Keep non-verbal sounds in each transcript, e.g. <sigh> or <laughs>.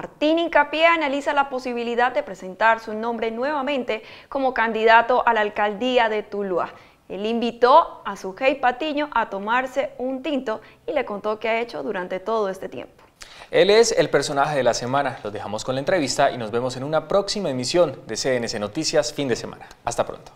Martín Incapié analiza la posibilidad de presentar su nombre nuevamente como candidato a la alcaldía de Tuluá. Él invitó a su Jey Patiño a tomarse un tinto y le contó qué ha hecho durante todo este tiempo. Él es el personaje de la semana. Los dejamos con la entrevista y nos vemos en una próxima emisión de CNC Noticias fin de semana. Hasta pronto.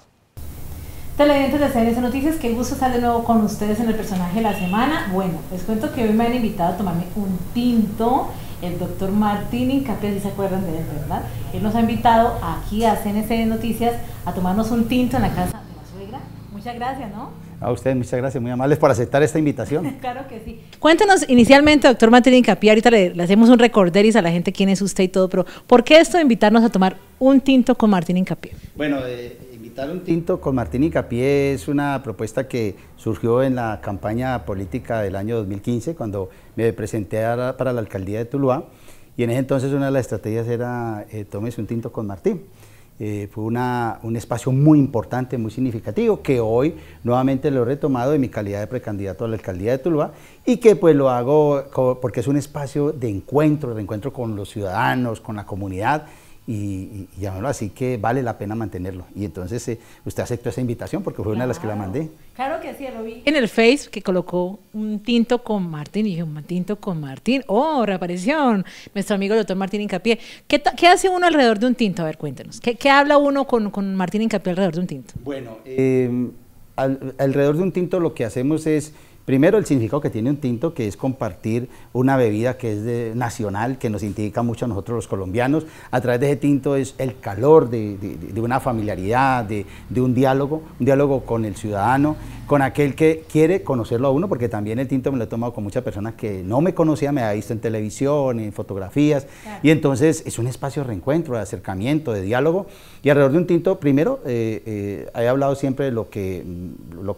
Televidentes de CNC Noticias, qué gusto estar de nuevo con ustedes en el personaje de la semana. Bueno, les cuento que hoy me han invitado a tomarme un tinto el doctor Martín Incapié, si se acuerdan de él, ¿verdad? Él nos ha invitado aquí a CNC Noticias a tomarnos un tinto en la casa de la suegra. Muchas gracias, ¿no? A ustedes muchas gracias, muy amables por aceptar esta invitación. <laughs> claro que sí. Cuéntanos inicialmente, doctor Martín Incapié, ahorita le, hacemos un recorderis a la gente quién es usted y todo, pero ¿por qué esto de invitarnos a tomar un tinto con Martín Incapié? Bueno, eh, invitar un tinto con Martín Incapié es una propuesta que surgió en la campaña política del año 2015, cuando me presenté para la alcaldía de Tuluá, y en ese entonces una de las estrategias era eh, tomes un tinto con Martín. Eh, fue una, un espacio muy importante, muy significativo, que hoy nuevamente lo he retomado en mi calidad de precandidato a la alcaldía de Tuluá y que pues lo hago porque es un espacio de encuentro, de encuentro con los ciudadanos, con la comunidad y, y, así que vale la pena mantenerlo. Y entonces eh, usted aceptó esa invitación porque fue una de las que la mandé. Claro que sí, lo En el Face que colocó un tinto con Martín y dije, un tinto con Martín. Oh, reaparición. Nuestro amigo el doctor Martín Incapié. ¿Qué, ¿Qué, hace uno alrededor de un tinto? A ver, cuéntenos. ¿Qué, habla uno con, Martín Incapié alrededor de un tinto? Bueno, eh, alrededor de un tinto lo que hacemos es... Primero, el significado que tiene un tinto, que es compartir una bebida que es nacional, que nos indica mucho a nosotros los colombianos. A través de ese tinto es el calor de, una familiaridad, de, un diálogo, un diálogo con el ciudadano, con aquel que quiere conocerlo a uno, porque también el tinto me lo he tomado con muchas personas que no me conocía, me ha visto en televisión, en fotografías. Y entonces es un espacio de reencuentro, de acercamiento, de diálogo. Y alrededor de un tinto, primero, eh, eh, he hablado siempre de lo que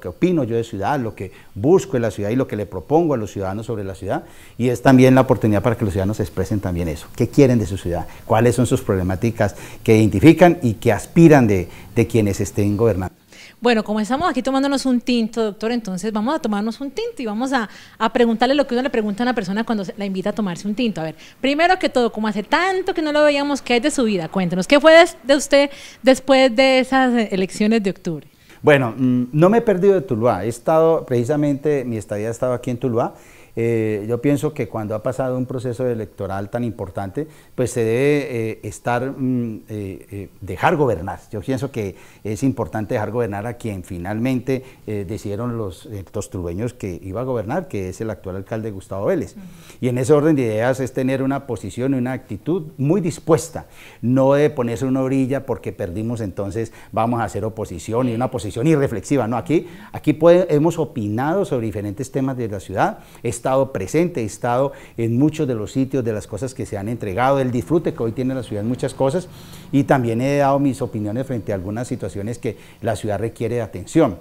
opino yo de ciudad, lo que busco de la ciudad y lo que le propongo a los ciudadanos sobre la ciudad. Y es también la oportunidad para que los ciudadanos expresen también eso. ¿Qué quieren de su ciudad? ¿Cuáles son sus problemáticas que identifican y que aspiran de, quienes estén gobernando? Bueno, como estamos aquí tomándonos un tinto, doctor, entonces vamos a tomarnos un tinto y vamos a, a, preguntarle lo que uno le pregunta a una persona cuando la invita a tomarse un tinto. A ver, primero que todo, como hace tanto que no lo veíamos, ¿qué es de su vida? Cuéntenos, ¿qué fue de usted después de esas elecciones de octubre? Bueno, mm, no me he perdido de Tuluá, he estado, precisamente mi estadía ha estado aquí en Tuluá eh, yo pienso que cuando ha pasado un proceso electoral tan importante, pues se debe eh, estar, mm, eh, dejar gobernar. Yo pienso que es importante dejar gobernar a quien finalmente decidieron los trubeños que iba a gobernar, que es el actual alcalde Gustavo Vélez. Y en ese orden de ideas es tener una posición y una actitud muy dispuesta, no de ponerse una orilla porque perdimos, entonces vamos a hacer oposición y una posición irreflexiva. No, aquí, aquí hemos opinado sobre diferentes temas de la ciudad estado presente, he estado en muchos de los sitios, de las cosas que se han entregado, del disfrute que hoy tiene la ciudad en muchas cosas y también he dado mis opiniones frente a algunas situaciones que la ciudad requiere de atención.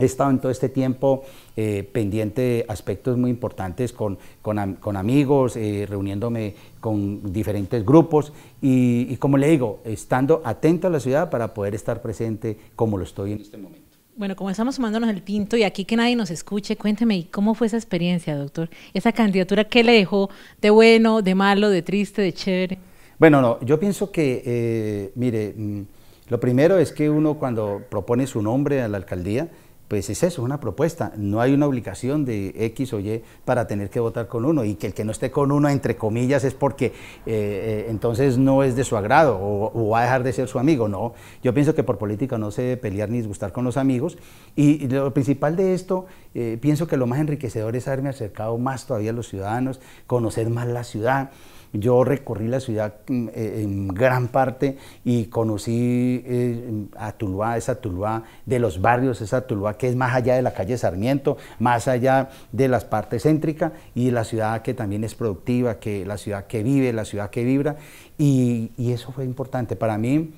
He estado en todo este tiempo eh, pendiente de aspectos muy importantes con, con, amigos, eh, reuniéndome con diferentes grupos y, como le digo, estando atento a la ciudad para poder estar presente como lo estoy en este momento. Bueno, como estamos sumándonos el pinto y aquí que nadie nos escuche, cuénteme, ¿cómo fue esa experiencia, doctor? ¿Esa candidatura qué le dejó de bueno, de malo, de triste, de chévere? Bueno, no, yo pienso que, eh, mire, mm, lo primero es que uno cuando propone su nombre a la alcaldía, pues es eso, una propuesta. No hay una obligación de X o Y para tener que votar con uno y que el que no esté con uno, entre comillas, es porque eh, eh, entonces no es de su agrado o, va a dejar de ser su amigo. No, yo pienso que por política no se debe pelear ni disgustar con los amigos. Y, lo principal de esto, eh, pienso que lo más enriquecedor es haberme acercado más todavía a los ciudadanos, conocer más la ciudad. Yo recorrí la ciudad mm, eh, en gran parte y conocí eh, a Tuluá, esa Tuluá de los barrios, esa Tuluá que es más allá de la calle Sarmiento, más allá de las partes céntricas y la ciudad que también es productiva, que la ciudad que vive, la ciudad que vibra y eso fue importante para mí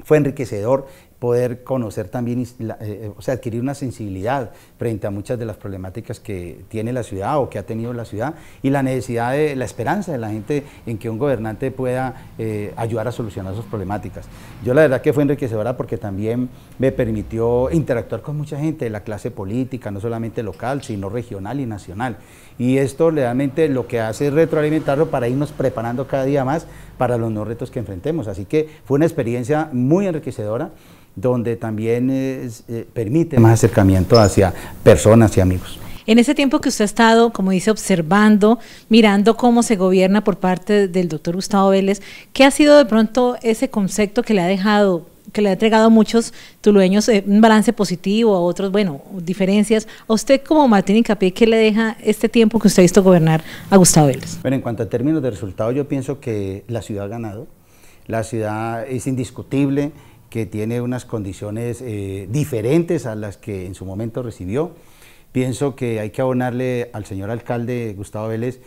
fue enriquecedor poder conocer también, eh, eh, o sea, adquirir una sensibilidad frente a muchas de las problemáticas que tiene la ciudad o que ha tenido la ciudad y la necesidad de la esperanza de la gente en que un gobernante pueda eh, ayudar a solucionar esas problemáticas. Yo la verdad que fue enriquecedora porque también me permitió interactuar con mucha gente de la clase política, no solamente local, sino regional y nacional. Y esto realmente lo que hace es retroalimentarlo para irnos preparando cada día más para los nuevos retos que enfrentemos. Así que fue una experiencia muy enriquecedora donde también eh, permite más acercamiento hacia personas y amigos. En ese tiempo que usted ha estado, como dice, observando, mirando cómo se gobierna por parte del doctor Gustavo Vélez, ¿qué ha sido de pronto ese concepto que le ha dejado que le ha entregado a muchos tulueños eh, un balance positivo, a otros, bueno, diferencias. ¿A usted como Martín Incapié, qué le deja este tiempo que usted ha visto gobernar a Gustavo Vélez? Bueno, en cuanto a términos de resultado, yo pienso que la ciudad ha ganado, la ciudad es indiscutible, que tiene unas condiciones eh, diferentes a las que en su momento recibió. Pienso que hay que abonarle al señor alcalde Gustavo Vélez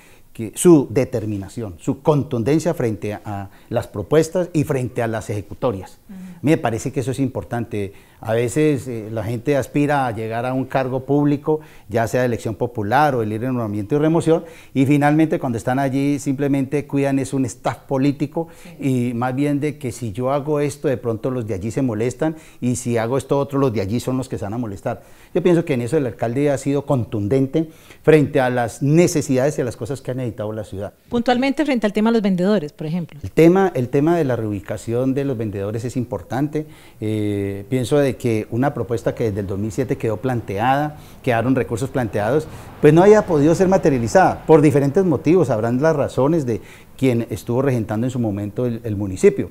su determinación, su contundencia frente a, las propuestas y frente a las ejecutorias. Me parece que eso es importante a veces eh, la gente aspira a llegar a un cargo público, ya sea de elección popular o ir en nombramiento y remoción, y finalmente cuando están allí simplemente cuidan es un staff político y más bien de que si yo hago esto, de pronto los de allí se molestan y si hago esto otro, los de allí son los que se van a molestar. Yo pienso que en eso el alcalde ha sido contundente frente a las necesidades y a las cosas que ha necesitado la ciudad. Puntualmente frente al tema de los vendedores, por ejemplo. El tema, el tema de la reubicación de los vendedores es importante. Eh, pienso de que una propuesta que desde el 2007 quedó planteada, quedaron recursos planteados, pues no haya podido ser materializada por diferentes motivos, habrán las razones de quien estuvo regentando en su momento el municipio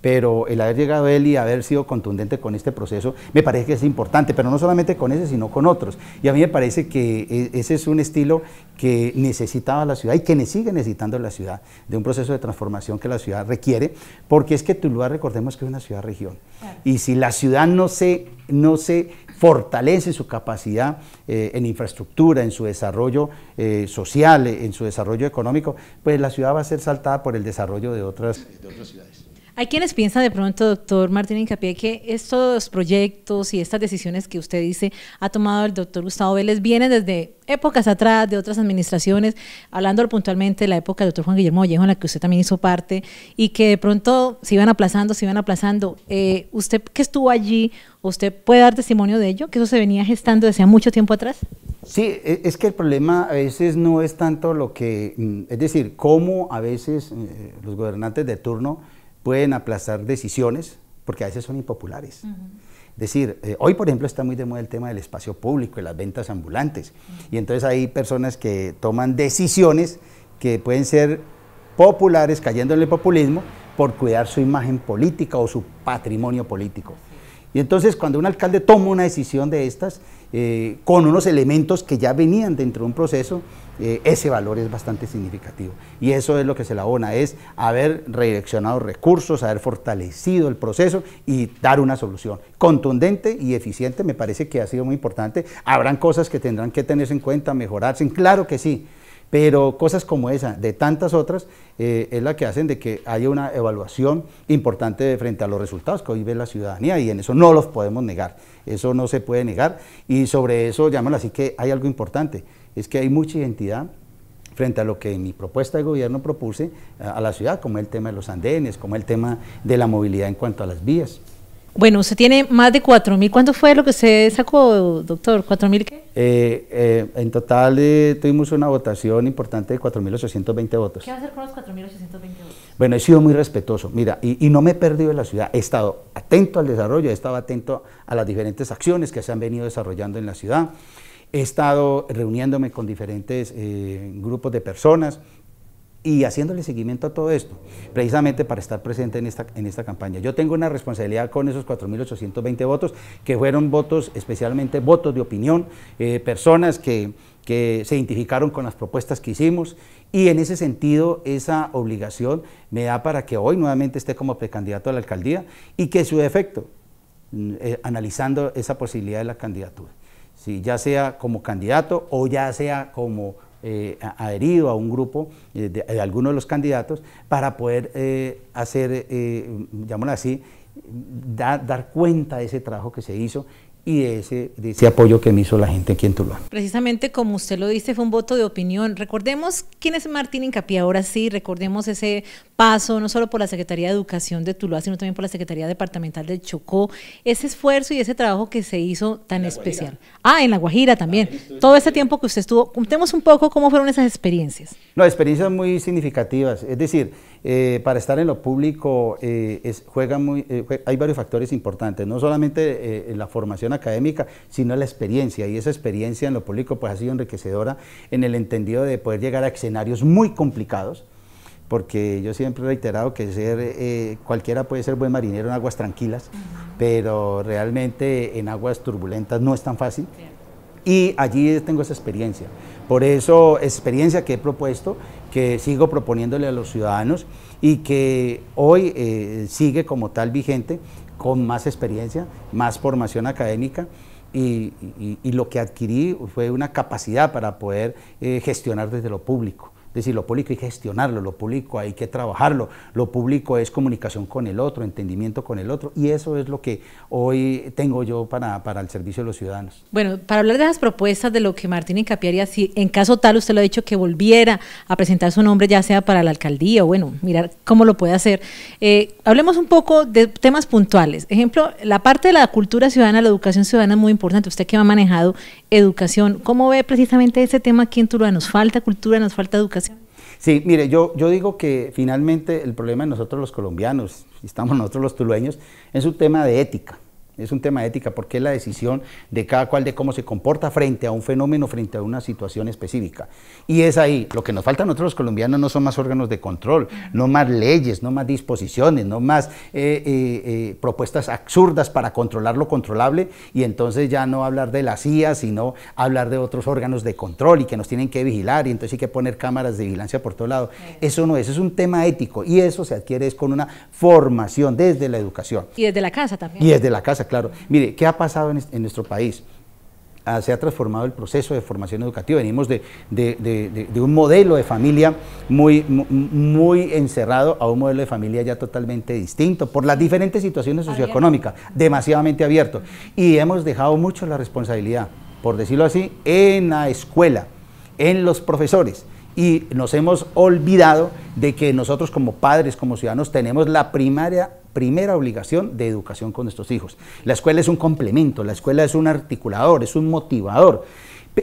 pero el haber llegado él y haber sido contundente con este proceso me parece que es importante, pero no solamente con ese, sino con otros. Y a mí me parece que e, ese es un estilo que necesitaba la ciudad y que sigue necesitando la ciudad, de un proceso de transformación que la ciudad requiere, porque es que Tuluá, recordemos que es una ciudad-región. Y si la ciudad no se, no se fortalece su capacidad eh, en infraestructura, en su desarrollo eh, social, en su desarrollo económico, pues la ciudad va a ser saltada por el desarrollo de otras, de otras ciudades. Hay quienes piensan de pronto, doctor Martín Incapié, que estos proyectos y estas decisiones que usted dice ha tomado el doctor Gustavo Vélez vienen desde épocas atrás, de otras administraciones, hablando puntualmente la época del doctor Juan Guillermo Vallejo, en la que usted también hizo parte, y que de pronto se iban aplazando, se iban aplazando. Eh, ¿Usted que estuvo allí, usted puede dar testimonio de ello, que eso se venía gestando desde mucho tiempo atrás? Sí, e, es que el problema a veces no es tanto lo que, mm, es decir, cómo a veces eh, los gobernantes de turno pueden aplazar decisiones porque a veces son impopulares. Es decir, eh, hoy por ejemplo está muy de moda el tema del espacio público y las ventas ambulantes. Y entonces hay personas que toman decisiones que pueden ser populares, cayendo en el populismo, por cuidar su imagen política o su patrimonio político. Y entonces cuando un alcalde toma una decisión de estas, eh, con unos elementos que ya venían dentro de un proceso, eh, ese valor es bastante significativo. Y eso es lo que se le abona, es haber redireccionado recursos, haber fortalecido el proceso y dar una solución contundente y eficiente, me parece que ha sido muy importante. Habrán cosas que tendrán que tenerse en cuenta, mejorarse, claro que sí, pero cosas como esa, de tantas otras, eh, es la que hacen de que haya una evaluación importante frente a los resultados que hoy ve la ciudadanía y en eso no los podemos negar, eso no se puede negar y sobre eso, llámalo así, que hay algo importante, es que hay mucha identidad frente a lo que en mi propuesta de gobierno propuse eh, a la ciudad, como el tema de los andenes, como el tema de la movilidad en cuanto a las vías. Bueno, usted tiene más de 4.000, ¿cuánto fue lo que se sacó, doctor? ¿4.000 qué? Eh, eh, en total eh, tuvimos una votación importante de 4.820 votos. ¿Qué va a hacer con los 4.820 votos? Bueno, he sido muy respetuoso, mira, y, no me he perdido en la ciudad, he estado atento al desarrollo, he estado atento a las diferentes acciones que se han venido desarrollando en la ciudad, he estado reuniéndome con diferentes grupos de personas, y haciéndole seguimiento a todo esto, precisamente para estar presente en esta, en esta campaña. Yo tengo una responsabilidad con esos 4.820 votos, que fueron votos, especialmente votos de opinión, eh, personas que, se identificaron con las propuestas que hicimos, y en ese sentido esa obligación me da para que hoy nuevamente esté como precandidato a la alcaldía y que su efecto, mm, eh, analizando esa posibilidad de la candidatura, si ya sea como candidato o ya sea como eh, adherido a un grupo eh, de, algunos de los candidatos para poder eh, hacer, llamémoslo así, dar cuenta de ese trabajo que se hizo y de ese, apoyo que me hizo la gente aquí en Tuluá. Precisamente como usted lo dice, fue un voto de opinión. Recordemos quién es Martín Incapié, ahora sí, recordemos ese paso, no solo por la Secretaría de Educación de Tuluá, sino también por la Secretaría Departamental del Chocó, ese esfuerzo y ese trabajo que se hizo tan especial. Ah, en La Guajira también. Ah, Todo ese tiempo que usted estuvo, contemos un poco cómo fueron esas experiencias. No, experiencias muy significativas, es decir, eh, para estar en lo público eh, juega muy, eh, hay varios factores importantes, no solamente la formación académica, sino la experiencia, y esa experiencia en lo público pues, ha sido enriquecedora en el entendido de poder llegar a escenarios muy complicados, porque yo siempre he reiterado que ser, cualquiera puede ser buen marinero en aguas tranquilas, pero realmente en aguas turbulentas no es tan fácil. Y allí tengo esa experiencia. Por eso, experiencia que he propuesto, que sigo proponiéndole a los ciudadanos y que hoy eh, sigue como tal vigente, con más experiencia, más formación académica. Y, lo que adquirí fue una capacidad para poder eh, gestionar desde lo público decir, lo público hay que gestionarlo, lo público hay que trabajarlo, lo público es comunicación con el otro, entendimiento con el otro, y eso es lo que hoy tengo yo para, el servicio de los ciudadanos. Bueno, para hablar de las propuestas de lo que Martín Incapiaría, si en caso tal usted lo ha dicho que volviera a presentar su nombre, ya sea para la alcaldía o bueno, mirar cómo lo puede hacer, eh, hablemos un poco de temas puntuales. Ejemplo, la parte de la cultura ciudadana, la educación ciudadana es muy importante. Usted que ha manejado educación, ¿cómo ve precisamente ese tema aquí en Turba? ¿Nos falta cultura, nos falta educación? Sí, mire, yo, yo digo que finalmente el problema de nosotros los colombianos, y estamos nosotros los tulueños, es un tema de ética. Es un tema de ética porque es la decisión de cada cual de cómo se comporta frente a un fenómeno, frente a una situación específica. Y es ahí, lo que nos falta a nosotros los colombianos no son más órganos de control, no más leyes, no más disposiciones, no más eh, eh, eh, propuestas absurdas para controlar lo controlable y entonces ya no hablar de la CIA, sino hablar de otros órganos de control y que nos tienen que vigilar y entonces hay que poner cámaras de vigilancia por todo lado. Eso no es, es un tema ético y eso se adquiere es con una formación desde la educación. Y desde la casa también. Y desde la casa claro. Mire, ¿qué ha pasado en, nuestro país? Ah, se ha transformado el proceso de formación educativa. Venimos de, un modelo de familia muy, muy encerrado a un modelo de familia ya totalmente distinto por las diferentes situaciones socioeconómicas, demasiadamente abierto. Y hemos dejado mucho la responsabilidad, por decirlo así, en la escuela, en los profesores y nos hemos olvidado de que nosotros como padres, como ciudadanos, tenemos la primera obligación de educación con nuestros hijos. La escuela es un complemento, la escuela es un articulador, es un motivador.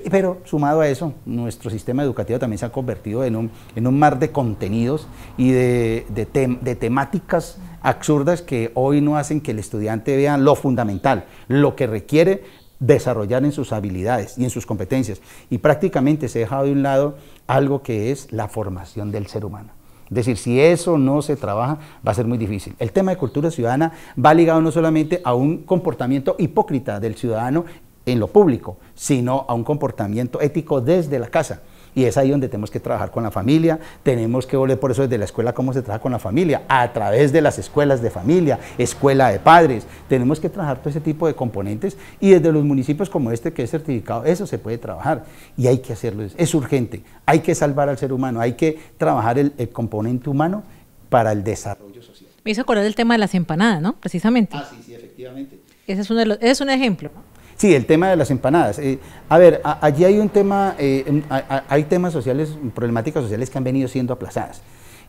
Pero sumado a eso, nuestro sistema educativo también se ha convertido en un, en un mar de contenidos y de, de, temáticas absurdas que hoy no hacen que el estudiante vea lo fundamental, lo que requiere desarrollar en sus habilidades y en sus competencias. Y prácticamente se ha dejado de un lado algo que es la formación del ser humano. Es decir, si eso no se trabaja, va a ser muy difícil. El tema de cultura ciudadana va ligado no solamente a un comportamiento hipócrita del ciudadano en lo público, sino a un comportamiento ético desde la casa. Y es ahí donde tenemos que trabajar con la familia, tenemos que volver por eso desde la escuela cómo se trabaja con la familia, a través de las escuelas de familia, escuela de padres, tenemos que trabajar todo ese tipo de componentes y desde los municipios como este que es certificado, eso se puede trabajar y hay que hacerlo, es urgente, hay que salvar al ser humano, hay que trabajar el, componente humano para el desarrollo social. Me hizo acordar el tema de las empanadas, ¿no? Precisamente. Ah, sí, sí, efectivamente. Ese es, un ejemplo. Sí, el tema de las empanadas. Eh, a ver, allí hay un tema, eh, hay temas sociales, problemáticas sociales que han venido siendo aplazadas.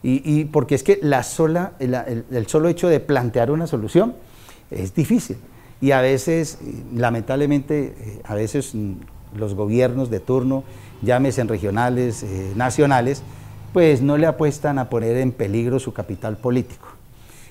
Y, porque es que la sola, el, solo hecho de plantear una solución es difícil. Y a veces, eh, lamentablemente, a veces mm, los gobiernos de turno, llámese en regionales, nacionales, pues no le apuestan a poner en peligro su capital político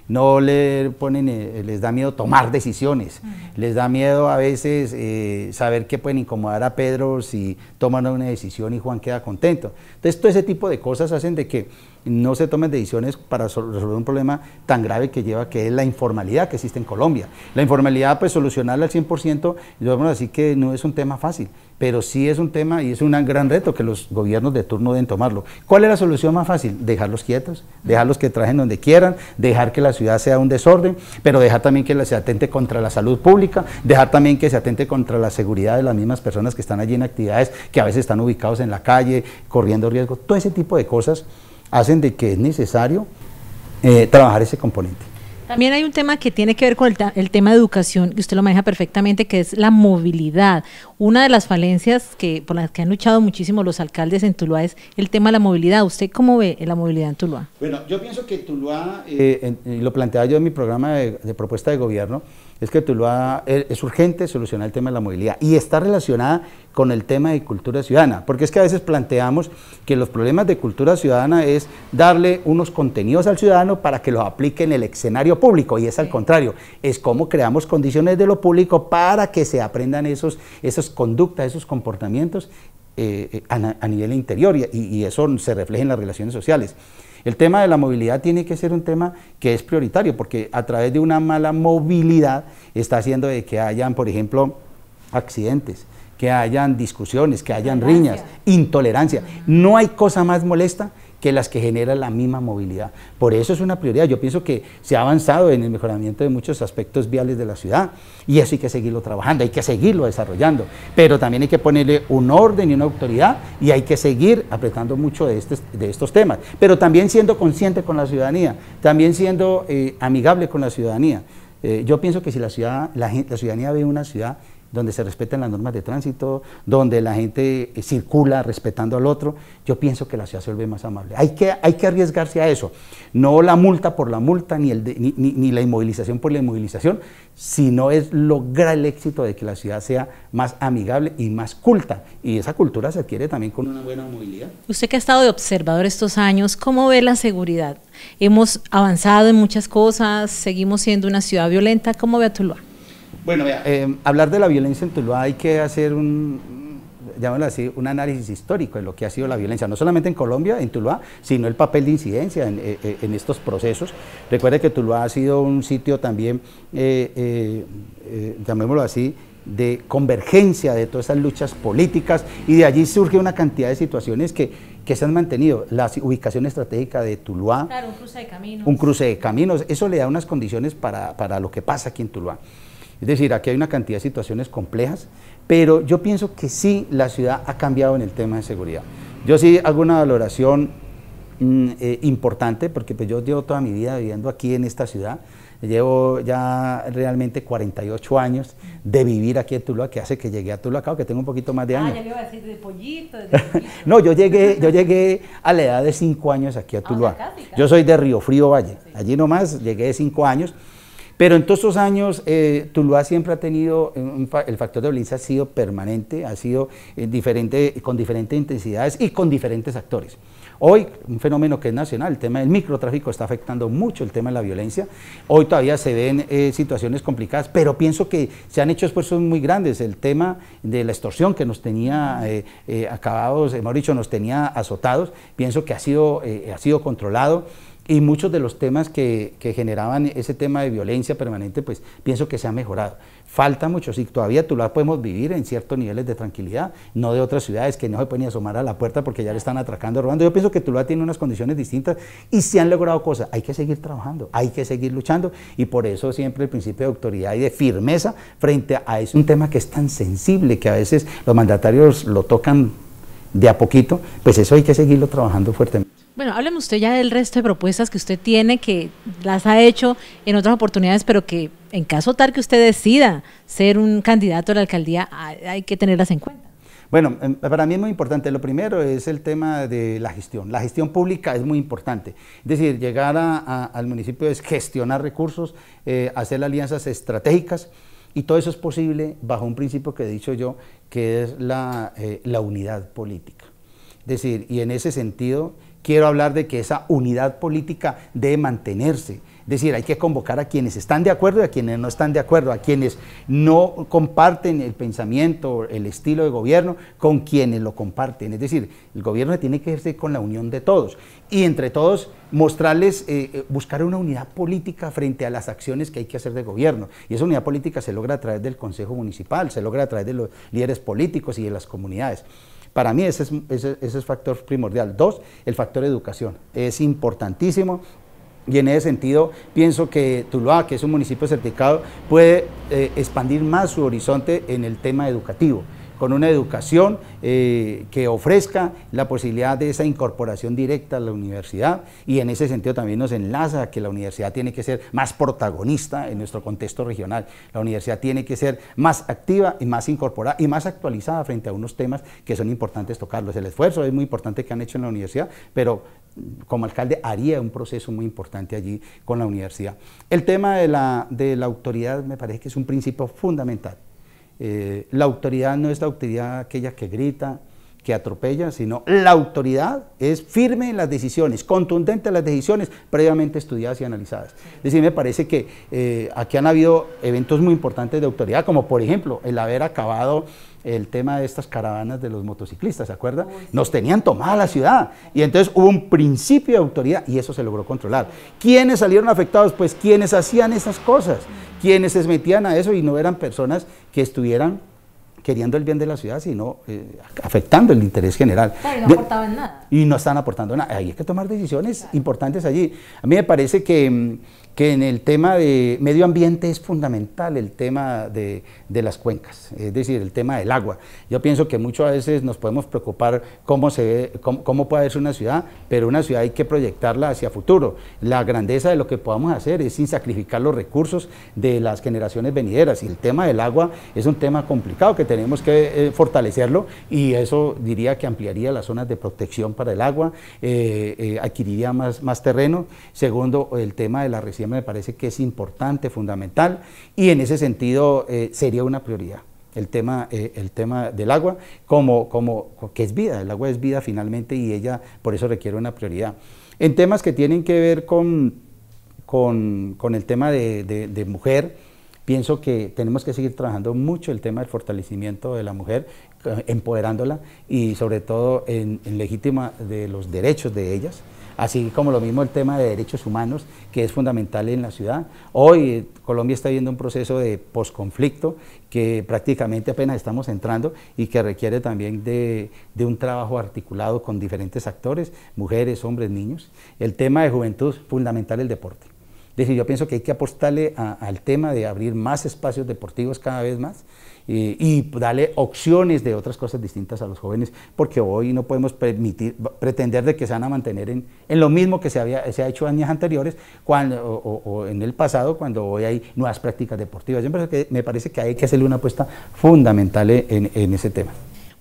no le ponen, eh, les da miedo tomar decisiones, les da miedo a veces eh, saber que pueden incomodar a Pedro si toman una decisión y Juan queda contento. Entonces, todo ese tipo de cosas hacen de que no se tomen decisiones para resolver un problema tan grave que lleva, que es la informalidad que existe en Colombia. La informalidad, pues solucionarla al 100%, digamos así que no es un tema fácil, pero sí es un tema y es un gran reto que los gobiernos de turno deben tomarlo. ¿Cuál es la solución más fácil? Dejarlos quietos, dejarlos que trajen donde quieran, dejar que la ciudad sea un desorden, pero dejar también que se atente contra la salud pública, dejar también que se atente contra la seguridad de las mismas personas que están allí en actividades que a veces están ubicados en la calle, corriendo riesgo, todo ese tipo de cosas hacen de que es necesario eh, trabajar ese componente. También hay un tema que tiene que ver con el, tema de educación, que usted lo maneja perfectamente, que es la movilidad. Una de las falencias que, por las que han luchado muchísimo los alcaldes en Tuluá es el tema de la movilidad. ¿Usted cómo ve la movilidad en Tuluá? Bueno, yo pienso que Tuluá, eh, eh, lo planteaba yo en mi programa de propuesta de gobierno, es que eh, es urgente solucionar el tema de la movilidad y está relacionada con el tema de cultura ciudadana, porque es que a veces planteamos que los problemas de cultura ciudadana es darle unos contenidos al ciudadano para que los aplique en el escenario público y es al contrario, es cómo creamos condiciones de lo público para que se aprendan esos, esas conductas, esos comportamientos eh, eh, a, nivel interior y, eso se refleja en las relaciones sociales. El tema de la movilidad tiene que ser un tema que es prioritario, porque a través de una mala movilidad está haciendo de que hayan, por ejemplo, accidentes, que hayan discusiones, que hayan riñas, intolerancia. No hay cosa más molesta que las que genera la misma movilidad. Por eso es una prioridad. Yo pienso que se ha avanzado en el mejoramiento de muchos aspectos viales de la ciudad y eso hay que seguirlo trabajando, hay que seguirlo desarrollando, pero también hay que ponerle un orden y una autoridad y hay que seguir apretando mucho de, estos temas, pero también siendo consciente con la ciudadanía, también siendo eh, amigable con la ciudadanía. Eh, yo pienso que si la, ciudad, la, la ciudadanía ve una ciudad donde se respeten las normas de tránsito, donde la gente eh, circula respetando al otro, yo pienso que la ciudad se vuelve más amable. Hay que, hay que arriesgarse a eso, no la multa por la multa, ni, ni, la inmovilización por la inmovilización, sino es lograr el éxito de que la ciudad sea más amigable y más culta. Y esa cultura se adquiere también con una buena movilidad. Usted que ha estado de observador estos años, ¿cómo ve la seguridad? Hemos avanzado en muchas cosas, seguimos siendo una ciudad violenta, ¿cómo ve a lugar? Bueno, eh, hablar de la violencia en Tuluá hay que hacer un, así, un análisis histórico de lo que ha sido la violencia, no solamente en Colombia, en Tuluá, sino el papel de incidencia en, eh, eh, estos procesos. Recuerde que Tuluá ha sido un sitio también, llamémoslo así, de convergencia de todas esas luchas políticas y de allí surge una cantidad de situaciones que, se han mantenido. La ubicación estratégica de Tuluá. Claro, un cruce de caminos. Un cruce de caminos. Eso le da unas condiciones para, para lo que pasa aquí en Tuluá. Es decir, aquí hay una cantidad de situaciones complejas, pero yo pienso que sí la ciudad ha cambiado en el tema de seguridad. Yo sí hago una valoración mm, eh, importante, porque pues, yo llevo toda mi vida viviendo aquí en esta ciudad, Llevo ya realmente 48 años de vivir aquí en Tuluá, que hace que llegué a Tuluá, que tengo un poquito más de años. Ah, ya le iba a decir de <laughs> pollito. no, yo llegué, yo llegué a la edad de 5 años aquí a ah, Tuluá. yo soy de Río Frío Valle. Allí nomás llegué de 5 años. Pero en todos estos años, eh, Tuluá siempre ha tenido, eh, el factor de violencia ha sido permanente, ha sido eh, diferente, con diferentes intensidades y con diferentes actores. Hoy, un fenómeno que es nacional, el tema del microtráfico está afectando mucho el tema de la violencia. Hoy todavía se ven eh, situaciones complicadas, pero pienso que se han hecho esfuerzos muy grandes. El tema de la extorsión que nos tenía acabados, hemos dicho, nos tenía azotados, pienso que ha sido, ha sido controlado y muchos de los temas que, generaban ese tema de violencia permanente, pues pienso que se ha mejorado. Falta mucho, sí, todavía tú podemos vivir en ciertos niveles de tranquilidad, no de otras ciudades que no se pueden ni asomar a la puerta porque ya le están atracando, robando. Yo pienso que Tuluá tiene unas condiciones distintas y se han logrado cosas. Hay que seguir trabajando, hay que seguir luchando y por eso siempre el principio de autoridad y de firmeza frente a es Un tema que es tan sensible que a veces los mandatarios lo tocan de a poquito, pues eso hay que seguirlo trabajando fuertemente. Bueno, hablemos usted ya del resto de propuestas que usted tiene, que las ha hecho en otras oportunidades, pero que en caso tal que usted decida ser un candidato a la alcaldía, hay que tenerlas en cuenta. Bueno, em, para mí es muy importante. Lo primero es el tema de la gestión. La gestión pública es muy importante. Es decir, llegar al municipio es gestionar recursos, eh, hacer alianzas estratégicas. Y todo eso es posible bajo un principio que he dicho yo, que es eh, la, unidad política. Es decir, y en ese sentido quiero hablar de que esa unidad política debe mantenerse es decir, hay que convocar a quienes están de acuerdo y a quienes no están de acuerdo, a quienes no comparten el pensamiento, el estilo de gobierno, con quienes lo comparten. Es decir, el gobierno tiene que hacerse con la unión de todos y entre todos mostrarles, eh, eh, buscar una unidad política frente a las acciones que hay que hacer de gobierno. Y esa unidad política se logra a través del Consejo Municipal, se logra a través de los líderes políticos y de las comunidades. Para mí ese es, ese es factor primordial. Dos, el factor educación. Es importantísimo y en ese sentido, pienso que Tuluá, que es un municipio certificado, puede eh, expandir más su horizonte en el tema educativo con una educación eh, que ofrezca la posibilidad de esa incorporación directa a la universidad y en ese sentido también nos enlaza que la universidad tiene que ser más protagonista en nuestro contexto regional. La universidad tiene que ser más activa y más incorporada y más actualizada frente a unos temas que son importantes tocarlos. El esfuerzo es muy importante que han hecho en la universidad, pero como alcalde haría un proceso muy importante allí con la universidad. El tema de la autoridad me parece que es un principio fundamental. Eh, la autoridad no es la autoridad aquella que grita, que atropella, sino la autoridad es firme en las decisiones, contundente en las decisiones previamente estudiadas y analizadas. Es decir, me parece que eh, aquí han habido eventos muy importantes de autoridad, como por ejemplo el haber acabado el tema de estas caravanas de los motociclistas, ¿se acuerdan? Nos tenían tomada la ciudad y entonces hubo un principio de autoridad y eso se logró controlar. ¿Quiénes salieron afectados? Pues quienes hacían esas cosas, quienes se metían a eso y no eran personas que estuvieran queriendo el bien de la ciudad, sino eh, afectando el interés general. y no aportaban nada. Y no están aportando nada. Hay que tomar decisiones importantes allí. A mí me parece que mm, que en el tema de medio ambiente es fundamental el tema de, las cuencas, es decir, el tema del agua. Yo pienso que muchas veces nos podemos preocupar cómo, se, cómo, puede ser una ciudad, pero una ciudad hay que proyectarla hacia futuro. La grandeza de lo que podamos hacer es sin sacrificar los recursos de las generaciones venideras. Y el tema del agua es un tema complicado que tenemos que eh, fortalecerlo y eso diría que ampliaría las zonas de protección para el agua, eh, eh, adquiriría más, más terreno. Segundo, el tema de la me parece que es importante, fundamental, y en ese sentido eh, sería una prioridad el tema, eh, el tema del agua, como, como, que es vida, el agua es vida finalmente y ella por eso requiere una prioridad. En temas que tienen que ver con, con, el tema de, mujer, pienso que tenemos que seguir trabajando mucho el tema del fortalecimiento de la mujer, eh, empoderándola y sobre todo en legítima de los derechos de ellas así como lo mismo el tema de derechos humanos, que es fundamental en la ciudad. Hoy eh, Colombia está viendo un proceso de posconflicto que prácticamente apenas estamos entrando y que requiere también de, un trabajo articulado con diferentes actores, mujeres, hombres, niños. El tema de juventud, fundamental el deporte decir, yo pienso que hay que apostarle al tema de abrir más espacios deportivos cada vez más y, darle opciones de otras cosas distintas a los jóvenes, porque hoy no podemos pretender de que se van a mantener en, lo mismo que se, ha hecho años anteriores o, en el pasado, cuando hoy hay nuevas prácticas deportivas. Yo que me parece que hay que hacerle una apuesta fundamental en ese tema.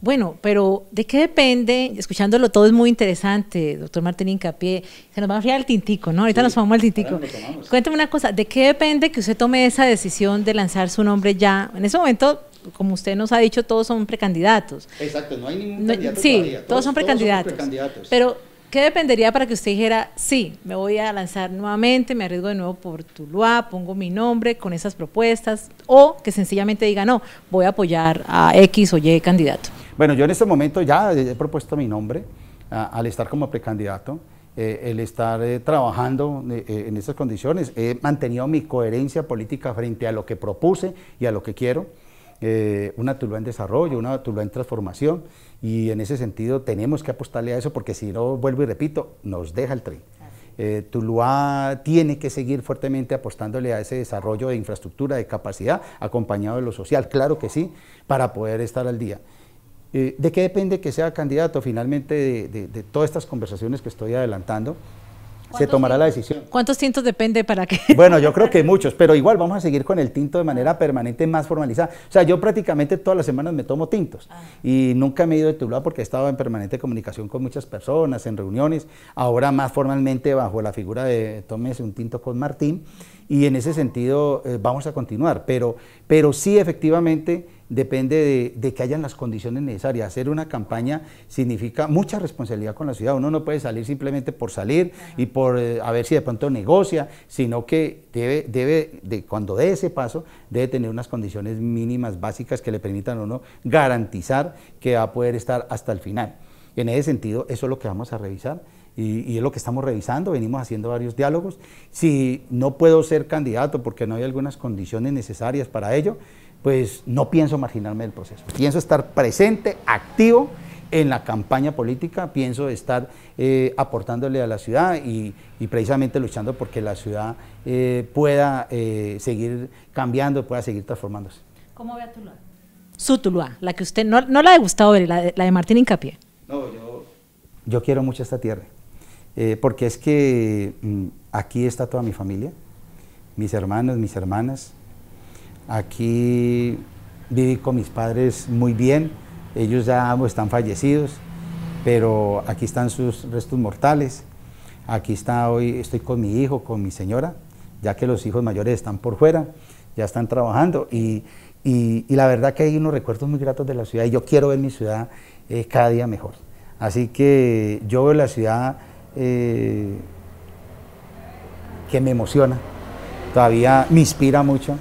Bueno, pero ¿de qué depende? Escuchándolo todo es muy interesante, doctor Martín Incapié. Se nos va a enfriar el tintico, ¿no? Ahorita nos vamos al tintico. Cuénteme una cosa, ¿de qué depende que usted tome esa decisión de lanzar su nombre ya? En ese momento, como usted nos ha dicho, todos son precandidatos. Exacto, no hay ningún candidato Sí, Todos son precandidatos. Pero, ¿qué dependería para que usted dijera, sí, me voy a lanzar nuevamente, me arriesgo de nuevo por Tuluá, pongo mi nombre con esas propuestas? O que sencillamente diga, no, voy a apoyar a X o Y candidato. Bueno, yo en este momento ya he propuesto mi nombre al estar como precandidato. Eh, el estar eh, trabajando eh, en estas condiciones. He mantenido mi coherencia política frente a lo que propuse y a lo que quiero. una Tuluá en desarrollo, una Tuluá en transformación, y en ese sentido tenemos que apostarle a eso porque si no, vuelvo y repito, nos deja el tren. Tuluá tiene que seguir fuertemente apostándole a ese desarrollo de infraestructura, de capacidad, acompañado de lo social, claro que sí, para poder estar al día. Eh, ¿De qué depende que sea candidato finalmente de, todas estas conversaciones que estoy adelantando? Se tomará la decisión. ¿Cuántos tintos depende para qué? <laughs> Bueno, yo creo que muchos, pero igual vamos a seguir con el tinto de manera permanente, más formalizada. O sea, yo prácticamente todas las semanas me tomo tintos ah. y nunca me he ido de lado porque he estado en permanente comunicación con muchas personas, en reuniones, ahora más formalmente bajo la figura de tómese un tinto con Martín y en ese sentido eh, vamos a continuar, pero, pero sí efectivamente depende de, que hayan las condiciones necesarias. Hacer una campaña significa mucha responsabilidad con la ciudad. Uno no puede salir simplemente por salir y por eh, a ver si de pronto negocia, sino que debe, debe cuando dé ese paso, debe tener unas condiciones mínimas básicas que le permitan a uno garantizar que va a poder estar hasta el final. En ese sentido, eso es lo que vamos a revisar. Y, y, es lo que estamos revisando, venimos haciendo varios diálogos. Si no puedo ser candidato porque no hay algunas condiciones necesarias para ello, pues no pienso marginarme del proceso. Pienso estar presente, activo en la campaña política, pienso estar eh, aportándole a la ciudad y, precisamente luchando porque la ciudad eh, pueda eh, seguir cambiando, pueda seguir transformándose. ¿Cómo ve a Tuluá? Su Tuluá, la que usted, no, no la de Gustavo Vélez, la de, Martín Incapié. No, yo, yo quiero mucho esta tierra, porque es que mm, aquí está toda mi familia, mis hermanos, mis hermanas, Aquí viví con mis padres muy bien, ellos ya están fallecidos, pero aquí están sus restos mortales. Aquí está hoy, estoy con mi hijo, con mi señora, ya que los hijos mayores están por fuera, ya están trabajando. Y, la verdad que hay unos recuerdos muy gratos de la ciudad y yo quiero ver mi ciudad eh, cada día mejor. Así que yo veo la ciudad eh, que me emociona, todavía me inspira mucho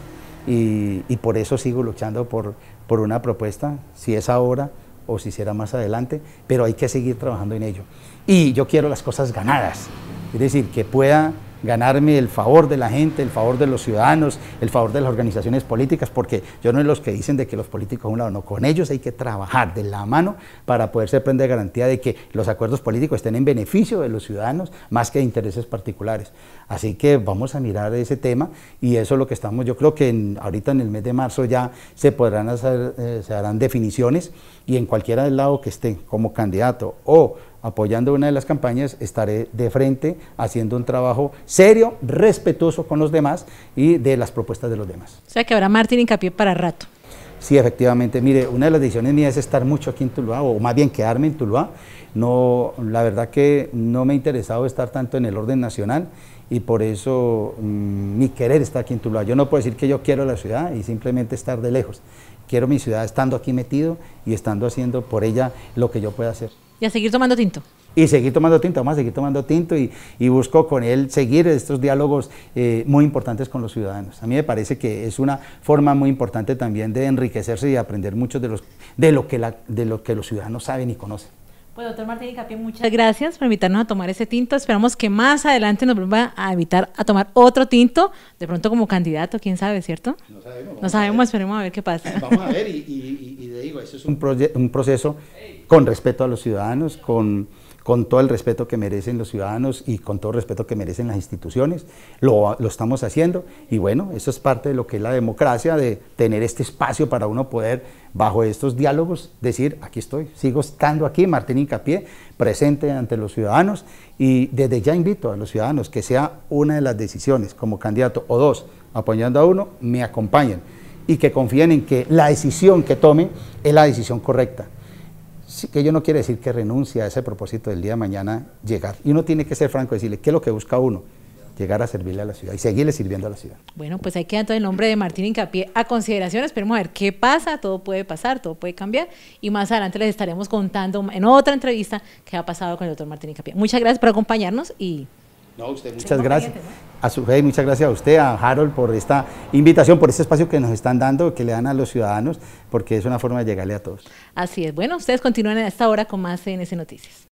y, por eso sigo luchando por, por una propuesta, si es ahora o si será más adelante, pero hay que seguir trabajando en ello. Y yo quiero las cosas ganadas, es decir, que pueda ganarme el favor de la gente, el favor de los ciudadanos, el favor de las organizaciones políticas, porque yo no soy los que dicen de que los políticos a un lado, no, con ellos hay que trabajar de la mano para poderse prender garantía de que los acuerdos políticos estén en beneficio de los ciudadanos más que de intereses particulares. Así que vamos a mirar ese tema y eso es lo que estamos, yo creo que ahorita en el mes de marzo ya se podrán hacer, eh, se harán definiciones y en cualquiera del lado que esté como candidato o apoyando una de las campañas, estaré de frente haciendo un trabajo serio, respetuoso con los demás y de las propuestas de los demás. O sea que habrá Martín hincapié para rato. Sí, efectivamente. Mire, una de las decisiones mías es estar mucho aquí en Tuluá, o más bien quedarme en Tuluá. No, la verdad que no me ha interesado estar tanto en el orden nacional y por eso mm, mi querer estar aquí en Tuluá. Yo no puedo decir que yo quiero la ciudad y simplemente estar de lejos. Quiero mi ciudad estando aquí metido y estando haciendo por ella lo que yo pueda hacer. Y a seguir tomando tinto. Y seguir tomando tinto, vamos seguir tomando tinto y, busco con él seguir estos diálogos eh, muy importantes con los ciudadanos. A mí me parece que es una forma muy importante también de enriquecerse y aprender mucho de, los, de, lo, que de lo que los ciudadanos saben y conocen. Pues doctor Martín y muchas gracias por invitarnos a tomar ese tinto. Esperamos que más adelante nos vuelva a invitar a tomar otro tinto, de pronto como candidato, quién sabe, ¿cierto? No sabemos. No sabemos, esperemos a ver qué pasa. Vamos a ver y, le digo, eso es un proceso con respeto a los ciudadanos, con con todo el respeto que merecen los ciudadanos y con todo el respeto que merecen las instituciones. Lo, estamos haciendo y bueno, eso es parte de lo que es la democracia, de tener este espacio para uno poder, bajo estos diálogos, decir, aquí estoy, sigo estando aquí, Martín Incapié, presente ante los ciudadanos y desde ya invito a los ciudadanos que sea una de las decisiones como candidato o dos, apoyando a uno, me acompañen y que confíen en que la decisión que tomen es la decisión correcta que yo no quiere decir que renuncie a ese propósito del día de mañana llegar. Y uno tiene que ser franco y decirle, ¿qué es lo que busca uno? llegar a servirle a la ciudad y seguirle sirviendo a la ciudad. Bueno, pues ahí queda todo el nombre de Martín Incapié a consideración. Esperemos a ver qué pasa, todo puede pasar, todo puede cambiar y más adelante les estaremos contando en otra entrevista qué ha pasado con el doctor Martín Incapié. Muchas gracias por acompañarnos y... No, usted muchas gracias a su muchas gracias a usted, a Harold por esta invitación, por este espacio que nos están dando, que le dan a los ciudadanos, porque es una forma de llegarle a todos. Así es. Bueno, ustedes continúan a esta hora con más CNS Noticias.